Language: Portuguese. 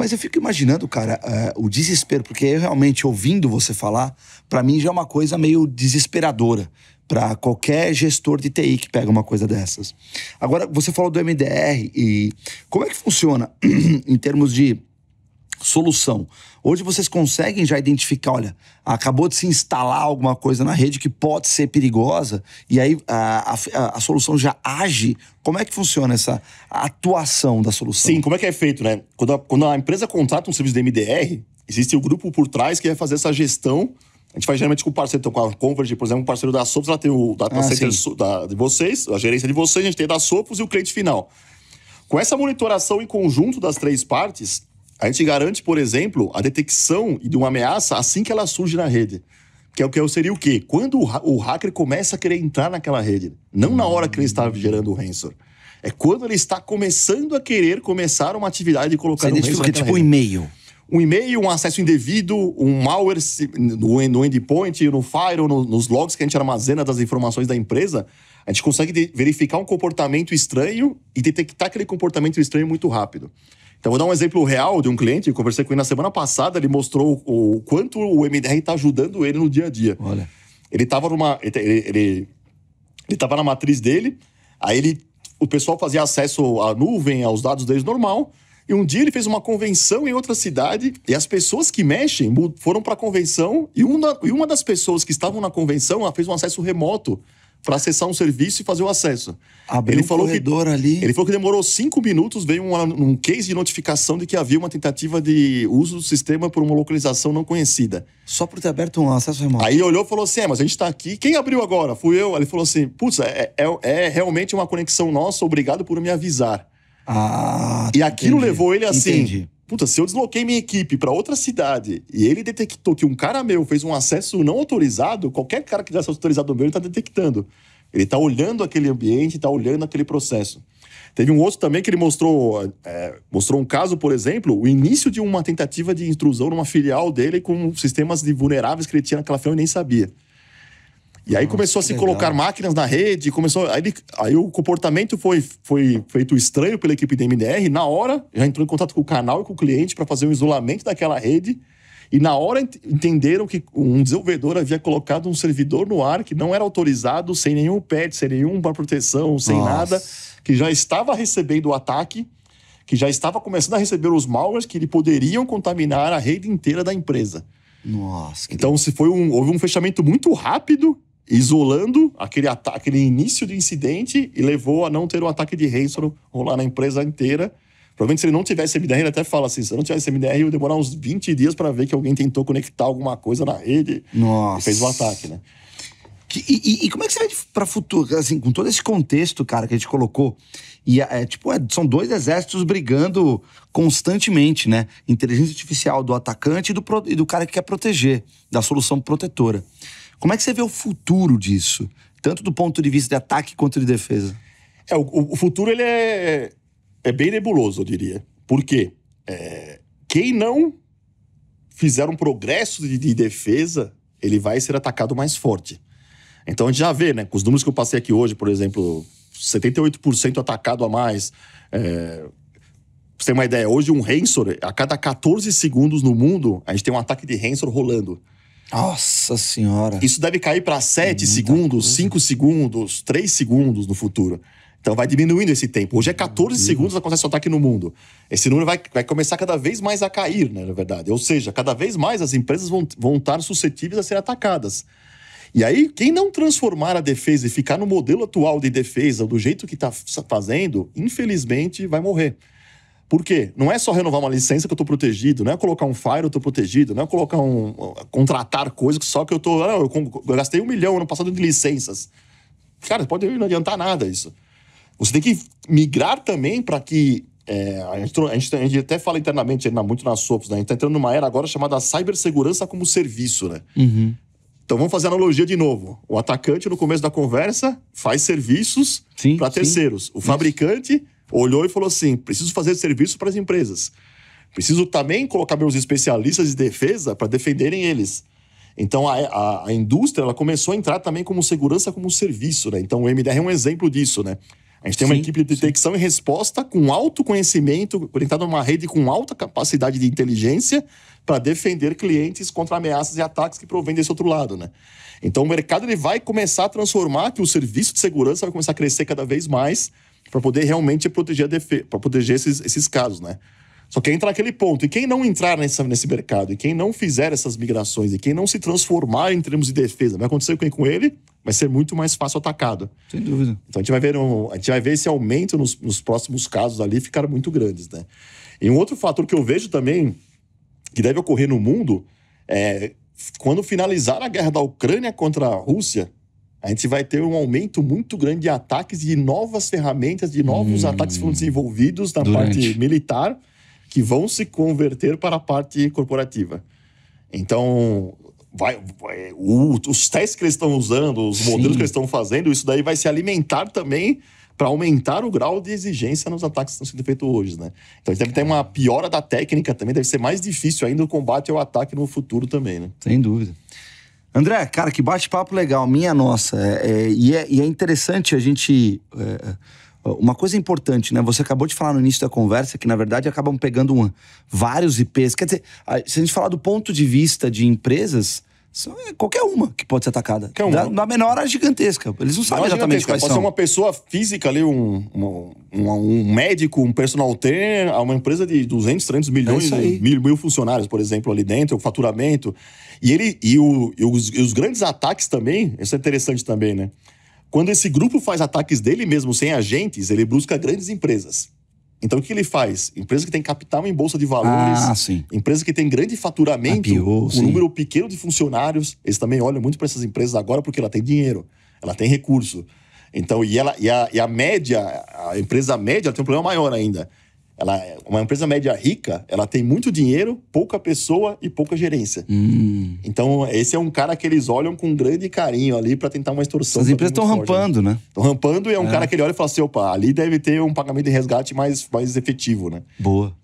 Mas eu fico imaginando, cara, uh, o desespero, porque eu realmente ouvindo você falar, para mim já é uma coisa meio desesperadora para qualquer gestor de TI que pega uma coisa dessas. Agora, você falou do MDR e como é que funciona em termos de solução. Hoje vocês conseguem já identificar, olha, acabou de se instalar alguma coisa na rede que pode ser perigosa, e aí a, a, a solução já age. Como é que funciona essa atuação da solução? Sim, como é que é feito, né? Quando a, quando a empresa contrata um serviço de MDR, existe o um grupo por trás que vai fazer essa gestão a gente faz geralmente com parceiro, então, com a Converge, por exemplo, um parceiro da Sopos ela tem o data ah, center da, de vocês, a gerência de vocês, a gente tem da Sopos e o cliente final. Com essa monitoração em conjunto das três partes, a gente garante, por exemplo, a detecção de uma ameaça assim que ela surge na rede. Que é o que seria o quê? Quando o hacker começa a querer entrar naquela rede. Não na hora que ele está gerando o ransom. É quando ele está começando a querer começar uma atividade de colocar Você no ransom. Que é tipo um e-mail. Um e-mail, um acesso indevido, um malware no endpoint, no firewall, nos logs que a gente armazena das informações da empresa, a gente consegue verificar um comportamento estranho e detectar aquele comportamento estranho muito rápido. Então, vou dar um exemplo real de um cliente, eu conversei com ele na semana passada, ele mostrou o, quanto o MDR está ajudando ele no dia a dia. Olha. Ele estava numa. Ele, ele, ele tava na matriz dele, aí ele, o pessoal fazia acesso à nuvem, aos dados dele normal. E um dia ele fez uma convenção em outra cidade e as pessoas que mexem foram para a convenção e uma, e uma das pessoas que estavam na convenção fez um acesso remoto para acessar um serviço e fazer o acesso. Abriu ele um falou corredor que, ali. Ele falou que demorou cinco minutos, veio um, um case de notificação de que havia uma tentativa de uso do sistema por uma localização não conhecida. Só por ter aberto um acesso remoto. Aí olhou e falou assim: é, mas a gente está aqui, quem abriu agora? Fui eu. Ele falou assim: putz, é, é, é realmente uma conexão nossa, obrigado por me avisar. Ah, e aquilo entendi. levou ele assim. Entendi puta, se eu desloquei minha equipe para outra cidade e ele detectou que um cara meu fez um acesso não autorizado, qualquer cara que dá acesso autorizado meu, ele está detectando. Ele está olhando aquele ambiente, está olhando aquele processo. Teve um outro também que ele mostrou, é, mostrou um caso, por exemplo, o início de uma tentativa de intrusão numa filial dele com sistemas de vulneráveis que ele tinha naquela filial e nem sabia. E aí começou a se colocar máquinas na rede, começou. Aí, ele, aí o comportamento foi, foi feito estranho pela equipe da MDR. Na hora, já entrou em contato com o canal e com o cliente para fazer um isolamento daquela rede. E na hora entenderam que um desenvolvedor havia colocado um servidor no ar que não era autorizado, sem nenhum patch, sem nenhuma proteção, sem Nossa. nada, que já estava recebendo o ataque, que já estava começando a receber os malwares que ele poderiam contaminar a rede inteira da empresa. Nossa. então, se foi um, houve um fechamento muito rápido isolando aquele, aquele início do incidente e levou a não ter um ataque de ransom rolar na empresa inteira. Provavelmente, se ele não tivesse MDR, ele até fala assim: se eu não tivesse MDR, eu ia demorar uns 20 dias para ver que alguém tentou conectar alguma coisa na rede Nossa. e fez o um ataque, né? Que, e, e, como é que você vai para futuro, assim, com todo esse contexto, cara, que a gente colocou? E é, é, tipo, é, são dois exércitos brigando constantemente, né? Inteligência artificial do atacante e do, e do cara que quer proteger, da solução protetora. Como é que você vê o futuro disso? Tanto do ponto de vista de ataque quanto de defesa. É, o, o futuro ele é, é bem nebuloso, eu diria. Por quê? É, quem não fizer um progresso de, de defesa, ele vai ser atacado mais forte. Então a gente já vê, né? Com os números que eu passei aqui hoje, por exemplo, 78% atacado a mais. É... Pra você ter uma ideia, hoje um Rensor, a cada 14 segundos no mundo, a gente tem um ataque de Rensor rolando. Nossa senhora. Isso deve cair para 7 segundos, 5 segundos, 3 segundos no futuro. Então vai diminuindo esse tempo. Hoje é 14 segundos que acontece o ataque no mundo. Esse número vai, vai começar cada vez mais a cair, né, na verdade. Ou seja, cada vez mais as empresas vão, vão estar suscetíveis a ser atacadas. E aí, quem não transformar a defesa e ficar no modelo atual de defesa, do jeito que está fazendo, infelizmente vai morrer. Por quê? Não é só renovar uma licença que eu tô protegido, não é colocar um fire eu tô protegido, não é colocar um. contratar que só que eu tô. Ah, não, eu, gastei um milhão ano passado de licenças. Cara, pode não adiantar nada isso. Você tem que migrar também para que. É, a, gente, a, gente, a, gente, até fala internamente muito nas SOPs, né? A gente tá entrando numa era agora chamada cibersegurança como serviço, né? Uhum. Então vamos fazer a analogia de novo. O atacante, no começo da conversa, faz serviços para terceiros. O fabricante. Isso olhou e falou assim: preciso fazer serviço para as empresas. Preciso também colocar meus especialistas de defesa para defenderem eles. Então a, a, a, indústria ela começou a entrar também como segurança como serviço, né? Então o MDR é um exemplo disso, né? A gente tem sim, uma equipe de detecção sim. e resposta com alto conhecimento, orientada a uma rede com alta capacidade de inteligência para defender clientes contra ameaças e ataques que provêm desse outro lado, né? Então o mercado ele vai começar a transformar que o serviço de segurança vai começar a crescer cada vez mais para poder realmente proteger a defesa, para proteger esses, esses casos, né? Só que entra naquele ponto. E quem não entrar nessa, nesse mercado, e quem não fizer essas migrações, e quem não se transformar em termos de defesa, vai acontecer com ele, vai ser muito mais fácil atacado. Sem dúvida. Então a gente vai ver, um, a gente vai ver esse aumento nos, nos próximos casos ali ficar muito grandes, né? E um outro fator que eu vejo também, que deve ocorrer no mundo, é quando finalizar a guerra da Ucrânia contra a Rússia, a gente vai ter um aumento muito grande de ataques, de novas ferramentas, de novos hum. ataques que foram desenvolvidos na Durante. parte militar, que vão se converter para a parte corporativa. Então, vai, vai o, os testes que eles estão usando, os Sim. modelos que eles estão fazendo, isso daí vai se alimentar também para aumentar o grau de exigência nos ataques que estão sendo feitos hoje, né? Então deve ter uma piora da técnica também, deve ser mais difícil ainda o combate ao ataque no futuro também, né? Sem dúvida. André, cara, que bate-papo legal, minha nossa. É, é, e, é, e, é, interessante a gente. É, é, uma coisa importante, né? Você acabou de falar no início da conversa que, na verdade, acabam pegando um, vários IPs. Quer dizer, se a gente falar do ponto de vista de empresas, são, é qualquer uma que pode ser atacada. Da, na menor à gigantesca. Eles não sabem não exatamente quais pode são. Pode ser uma pessoa física ali, um, um, um, um médico, um personal trainer, uma empresa de 200, 300 milhões, é mil, mil funcionários, por exemplo, ali dentro, o faturamento. E, ele, e, o, e os, e os grandes ataques também, isso é interessante também, né? Quando esse grupo faz ataques dele mesmo sem agentes, ele busca grandes empresas. Então o que ele faz? Empresa que tem capital em bolsa de valores, ah, empresa que tem grande faturamento, Apiou, um sim. número pequeno de funcionários, eles também olham muito para essas empresas agora porque ela tem dinheiro, ela tem recurso. Então, e, ela, e, a, e a média, a empresa média tem um problema maior ainda ela é uma empresa média rica, ela tem muito dinheiro, pouca pessoa e pouca gerência. Hum. Então, esse é um cara que eles olham com grande carinho ali para tentar uma extorsão. As empresas estão né? rampando, né? Estão rampando e é um é. cara que ele olha e fala assim, opa, ali deve ter um pagamento de resgate mais, mais efetivo, né? Boa.